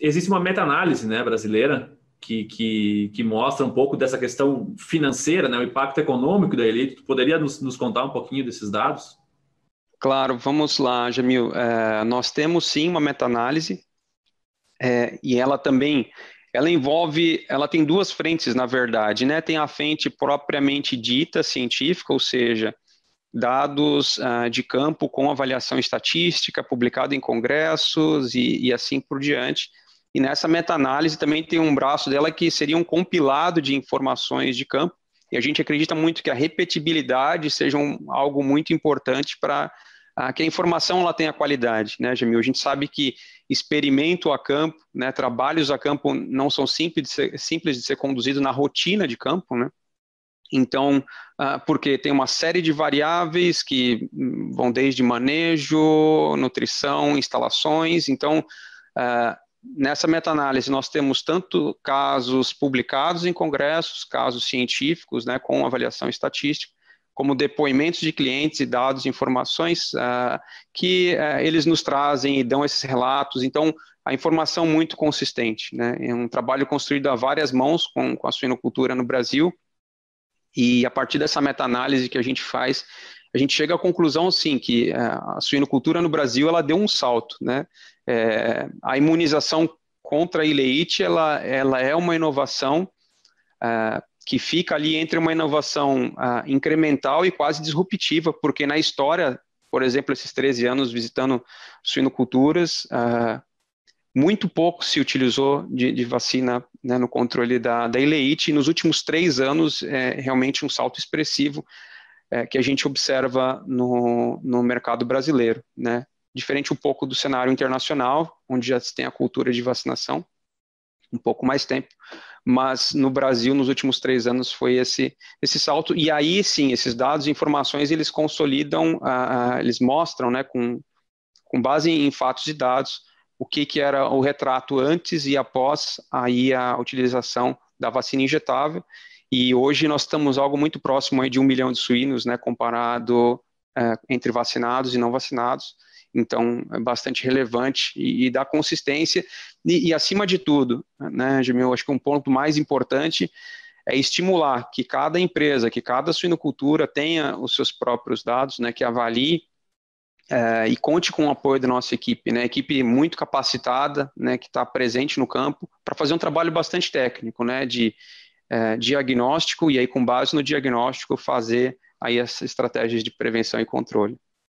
existe uma meta-análise né, brasileira que, que, que, mostra um pouco dessa questão financeira, né, o impacto econômico da elite. Tu poderia nos, nos contar um pouquinho desses dados? Claro, vamos lá, Jamil. É, nós temos sim uma meta-análise é, e ela também ela envolve, ela tem duas frentes, na verdade, né? Tem a frente propriamente dita científica, ou seja, dados ah, de campo com avaliação estatística, publicado em congressos e, e assim por diante. E nessa meta-análise também tem um braço dela que seria um compilado de informações de campo. E a gente acredita muito que a repetibilidade seja um, algo muito importante para ah, que a informação ela tenha qualidade, né, Jamil? A gente sabe que experimento a campo, né, trabalhos a campo não são simples de ser, simples de ser conduzido na rotina de campo, né? Então, ah, porque tem uma série de variáveis que hum, vão desde manejo, nutrição, instalações. Então, ah, nessa meta-análise nós temos tanto casos publicados em congressos, casos científicos, né, com avaliação estatística, como depoimentos de clientes e dados, informações uh, que uh, eles nos trazem e dão esses relatos. Então, a informação é muito consistente, né? É um trabalho construído a várias mãos com, com a suinocultura no Brasil. E a partir dessa meta-análise que a gente faz, a gente chega à conclusão, sim, que eh, a suinocultura no Brasil ela deu um salto, né? É, a imunização contra a ileite, ela, ela é uma inovação é, que fica ali entre uma inovação é, incremental e quase disruptiva, porque na história, por exemplo, esses 13 anos visitando suinoculturas, é, muito pouco se utilizou de, de vacina né, no controle da, da ileite, e nos últimos três anos é realmente um salto expressivo é, que a gente observa no, no mercado brasileiro. Né? diferente um pouco do cenário internacional, onde já se tem a cultura de vacinação, um pouco mais tempo, mas no Brasil, nos últimos três anos, foi esse, esse salto, e aí sim, esses dados e informações, eles consolidam, ah, ah, eles mostram, né, com, com base em fatos e dados, o que, que era o retrato antes e após aí a utilização da vacina injetável, e hoje nós estamos algo muito próximo de um milhão de suínos, né, comparado eh, entre vacinados e não vacinados, então, é bastante relevante e, e dá consistência. E, e, acima de tudo, né, Jamil, acho que um ponto mais importante é estimular que cada empresa, que cada suinocultura tenha os seus próprios dados, né, que avalie é, e conte com o apoio da nossa equipe, né? Equipe muito capacitada, né? Que está presente no campo para fazer um trabalho bastante técnico, né? De é, diagnóstico e aí com base no diagnóstico fazer aí as estratégias de prevenção e controle.